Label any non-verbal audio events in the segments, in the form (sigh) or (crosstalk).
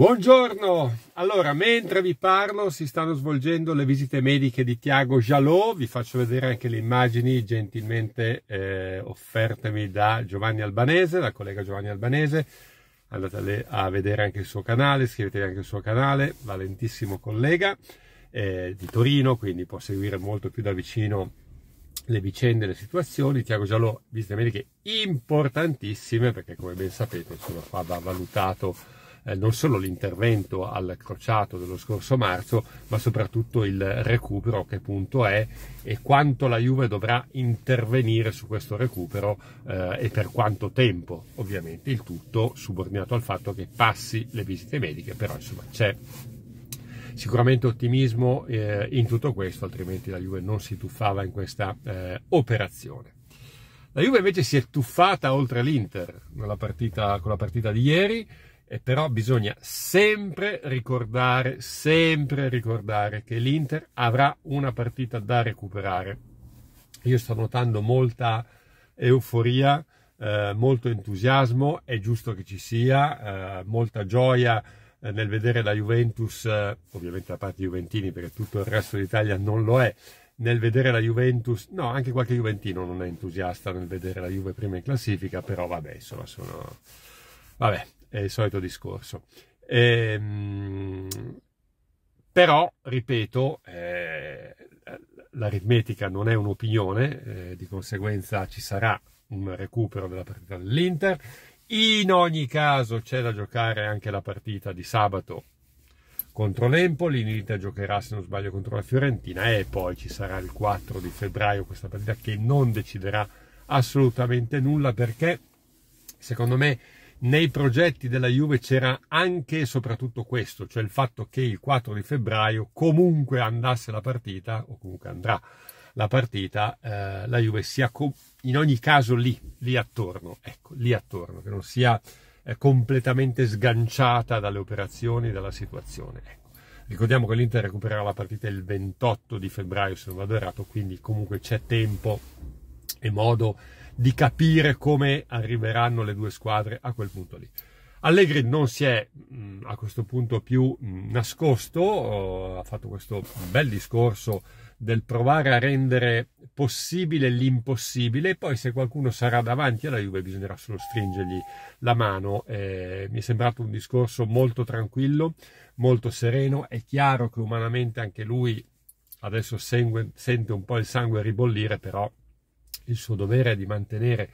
Buongiorno, allora mentre vi parlo si stanno svolgendo le visite mediche di Tiago Jalò, vi faccio vedere anche le immagini gentilmente eh, offertemi da Giovanni Albanese, la collega Giovanni Albanese, andate a vedere anche il suo canale, iscrivetevi anche al suo canale, valentissimo collega eh, di Torino, quindi può seguire molto più da vicino le vicende, le situazioni. Tiago Giallò, visite mediche importantissime perché come ben sapete insomma qua va valutato eh, non solo l'intervento al crociato dello scorso marzo, ma soprattutto il recupero, che punto è e quanto la Juve dovrà intervenire su questo recupero eh, e per quanto tempo, ovviamente, il tutto subordinato al fatto che passi le visite mediche, però insomma c'è sicuramente ottimismo eh, in tutto questo, altrimenti la Juve non si tuffava in questa eh, operazione. La Juve invece si è tuffata oltre l'Inter partita, con la partita di ieri, e però bisogna sempre ricordare, sempre ricordare che l'Inter avrà una partita da recuperare. Io sto notando molta euforia, eh, molto entusiasmo, è giusto che ci sia, eh, molta gioia eh, nel vedere la Juventus, eh, ovviamente da parte di Juventini perché tutto il resto d'Italia non lo è, nel vedere la Juventus, no, anche qualche Juventino non è entusiasta nel vedere la Juve prima in classifica, però vabbè, insomma sono... Vabbè, è il solito discorso. Ehm, però, ripeto, eh, l'aritmetica non è un'opinione, eh, di conseguenza ci sarà un recupero della partita dell'Inter. In ogni caso c'è da giocare anche la partita di sabato contro l'Empoli, l'Inter giocherà se non sbaglio contro la Fiorentina e poi ci sarà il 4 di febbraio questa partita che non deciderà assolutamente nulla perché secondo me nei progetti della Juve c'era anche e soprattutto questo, cioè il fatto che il 4 di febbraio comunque andasse la partita, o comunque andrà la partita, eh, la Juve sia com- in ogni caso lì, lì attorno, ecco, lì attorno, che non sia eh, completamente sganciata dalle operazioni, dalla situazione. Ecco. Ricordiamo che l'Inter recupererà la partita il 28 di febbraio, se non vado errato, quindi comunque c'è tempo e modo di capire come arriveranno le due squadre a quel punto lì. Allegri non si è mm, a questo punto più mm, nascosto, oh, ha fatto questo bel discorso del provare a rendere possibile l'impossibile e poi se qualcuno sarà davanti alla Juve bisognerà solo stringergli la mano. Eh, mi è sembrato un discorso molto tranquillo, molto sereno, è chiaro che umanamente anche lui adesso segue, sente un po' il sangue ribollire, però il suo dovere è di mantenere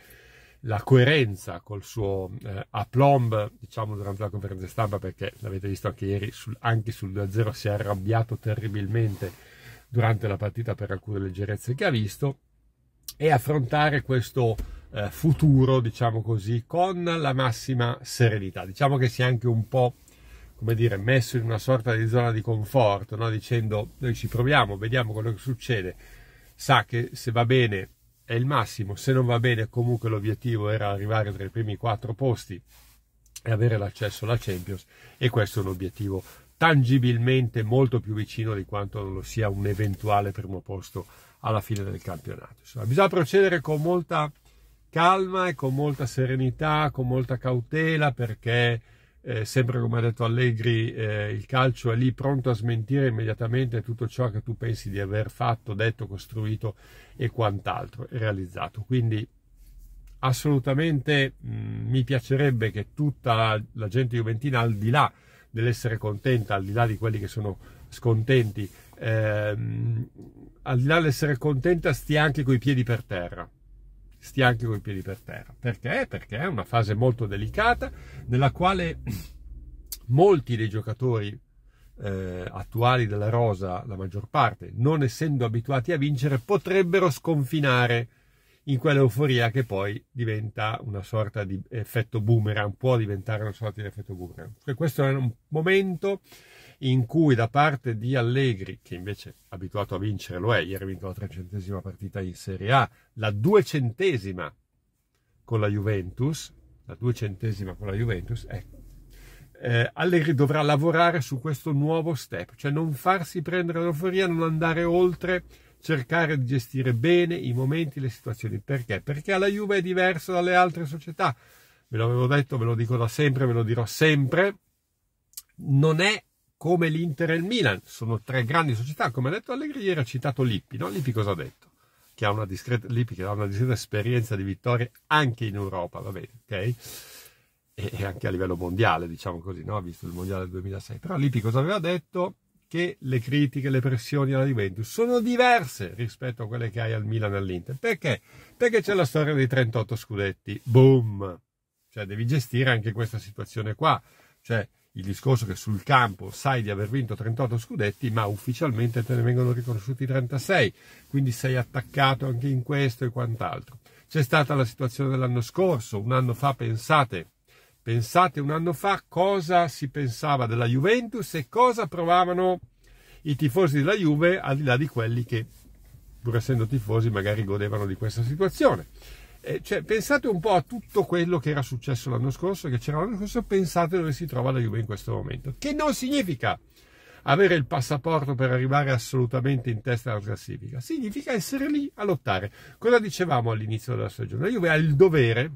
la coerenza col suo eh, aplomb, diciamo, durante la conferenza stampa, perché l'avete visto anche ieri, sul, anche sul 2-0 si è arrabbiato terribilmente durante la partita per alcune leggerezze che ha visto, e affrontare questo eh, futuro, diciamo così, con la massima serenità. Diciamo che si è anche un po', come dire, messo in una sorta di zona di conforto, no? dicendo noi ci proviamo, vediamo quello che succede, sa che se va bene è il massimo, se non va bene comunque l'obiettivo era arrivare tra i primi quattro posti e avere l'accesso alla Champions e questo è un obiettivo tangibilmente molto più vicino di quanto non lo sia un eventuale primo posto alla fine del campionato. Insomma, bisogna procedere con molta calma e con molta serenità, con molta cautela perché eh, sempre come ha detto Allegri, eh, il calcio è lì pronto a smentire immediatamente tutto ciò che tu pensi di aver fatto, detto, costruito e quant'altro realizzato. Quindi assolutamente mh, mm, mi piacerebbe che tutta la, la gente juventina, al di là dell'essere contenta, al di là di quelli che sono scontenti, ehm, al di là dell'essere contenta, stia anche coi piedi per terra stia anche con i piedi per terra. Perché? Perché è una fase molto delicata nella quale (clears throat) molti dei giocatori eh, attuali della rosa, la maggior parte, non essendo abituati a vincere, potrebbero sconfinare in quell'euforia che poi diventa una sorta di effetto boomerang, può diventare una sorta di effetto boomerang. Perché cioè, questo è un momento in cui da parte di Allegri, che invece abituato a vincere lo è, ieri ha vinto la trecentesima partita in Serie A, la duecentesima con la Juventus, la duecentesima con la Juventus, ecco, eh, Allegri dovrà lavorare su questo nuovo step, cioè non farsi prendere l'euforia, non andare oltre cercare di gestire bene i momenti, le situazioni. Perché? Perché la Juve è diversa dalle altre società. Ve l'avevo detto, ve lo dico da sempre, ve lo dirò sempre. Non è come l'Inter e il Milan, sono tre grandi società. Come ha detto Allegri ieri, ha citato Lippi. No? Lippi cosa ha detto? Che ha una discreta, Lippi che ha una discreta esperienza di vittorie anche in Europa, va bene, ok? E anche a livello mondiale, diciamo così, no? Ha visto il mondiale del 2006. Però Lippi cosa aveva detto? che le critiche, le pressioni alla Juventus sono diverse rispetto a quelle che hai al Milan e all'Inter. Perché? Perché c'è la storia dei 38 scudetti. Boom! Cioè devi gestire anche questa situazione qua. Cioè il discorso che sul campo sai di aver vinto 38 scudetti, ma ufficialmente te ne vengono riconosciuti 36, quindi sei attaccato anche in questo e quant'altro. C'è stata la situazione dell'anno scorso, un anno fa pensate Pensate un anno fa cosa si pensava della Juventus e cosa provavano i tifosi della Juve al di là di quelli che, pur essendo tifosi, magari godevano di questa situazione. Eh, cioè, pensate un po' a tutto quello che era successo l'anno scorso, che c'era l'anno scorso, pensate dove si trova la Juve in questo momento. Che non significa avere il passaporto per arrivare assolutamente in testa alla classifica, significa essere lì a lottare. Cosa dicevamo all'inizio della stagione? La Juve ha il dovere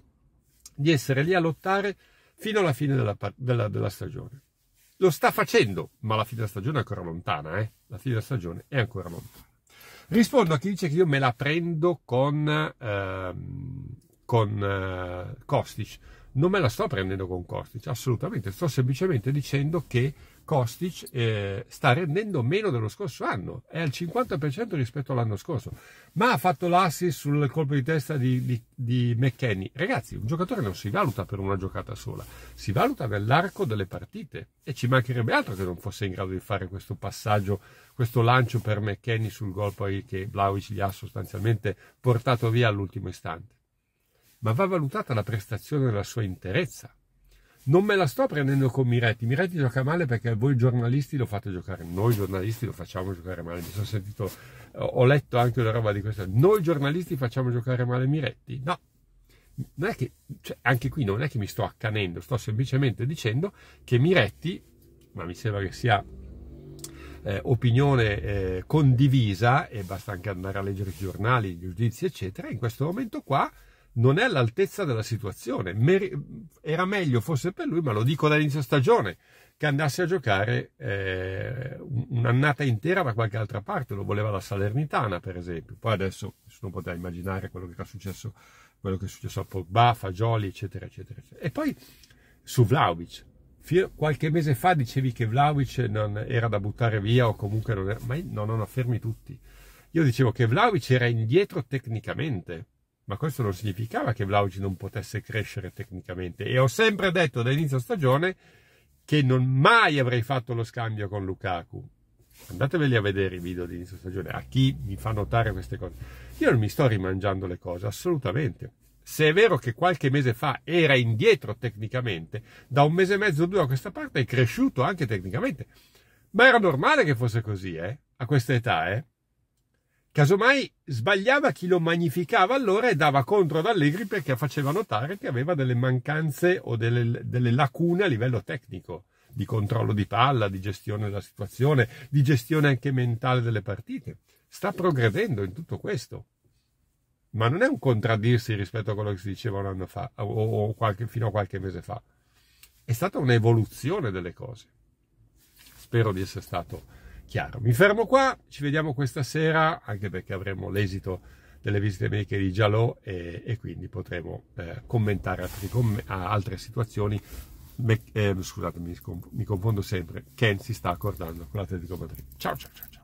di essere lì a lottare fino alla fine della, della, della stagione. Lo sta facendo, ma la fine della stagione è ancora lontana, eh? La fine della stagione è ancora lontana. Rispondo a chi dice che io me la prendo con, ehm, con eh, Kostic non me la sto prendendo con Kostic, assolutamente, sto semplicemente dicendo che Kostic eh, sta rendendo meno dello scorso anno, è al 50% rispetto all'anno scorso, ma ha fatto l'assist sul colpo di testa di, di, di McKenny. Ragazzi, un giocatore non si valuta per una giocata sola, si valuta nell'arco delle partite e ci mancherebbe altro che non fosse in grado di fare questo passaggio, questo lancio per McKenny sul gol poi che Blauic gli ha sostanzialmente portato via all'ultimo istante ma va valutata la prestazione nella sua interezza. Non me la sto prendendo con Miretti. Miretti gioca male perché voi giornalisti lo fate giocare, noi giornalisti lo facciamo giocare male. Mi sono sentito, eh, ho letto anche una roba di questa. Noi giornalisti facciamo giocare male Miretti? No, non è che, cioè, anche qui non è che mi sto accanendo, sto semplicemente dicendo che Miretti, ma mi sembra che sia eh, opinione eh, condivisa, e basta anche andare a leggere i giornali, i giudizi, eccetera, in questo momento qua non è all'altezza della situazione. Era meglio forse per lui, ma lo dico dall'inizio stagione, che andasse a giocare eh, un'annata intera da qualche altra parte, lo voleva la Salernitana per esempio. Poi adesso nessuno poteva immaginare quello che era successo, quello che è successo a Pogba, Fagioli, eccetera, eccetera, eccetera. E poi su Vlaovic. qualche mese fa dicevi che Vlaovic non era da buttare via o comunque non era... Ma no, non affermi tutti. Io dicevo che Vlaovic era indietro tecnicamente ma questo non significava che Vlaovic non potesse crescere tecnicamente e ho sempre detto dall'inizio stagione che non mai avrei fatto lo scambio con Lukaku. Andateveli a vedere i video di inizio stagione, a chi mi fa notare queste cose. Io non mi sto rimangiando le cose, assolutamente. Se è vero che qualche mese fa era indietro tecnicamente, da un mese e mezzo o due a questa parte è cresciuto anche tecnicamente. Ma era normale che fosse così, eh? A questa età, eh? Casomai sbagliava chi lo magnificava allora e dava contro ad Allegri perché faceva notare che aveva delle mancanze o delle, delle lacune a livello tecnico, di controllo di palla, di gestione della situazione, di gestione anche mentale delle partite. Sta progredendo in tutto questo. Ma non è un contraddirsi rispetto a quello che si diceva un anno fa o, qualche, fino a qualche mese fa. È stata un'evoluzione delle cose. Spero di essere stato chiaro. Mi fermo qua, ci vediamo questa sera, anche perché avremo l'esito delle visite mediche di Gialò e, e quindi potremo eh, commentare altri, com- altre situazioni. Me- eh, scusatemi, mi, conf- mi confondo sempre. Ken si sta accordando con l'Atletico Madrid. Ciao ciao ciao. ciao.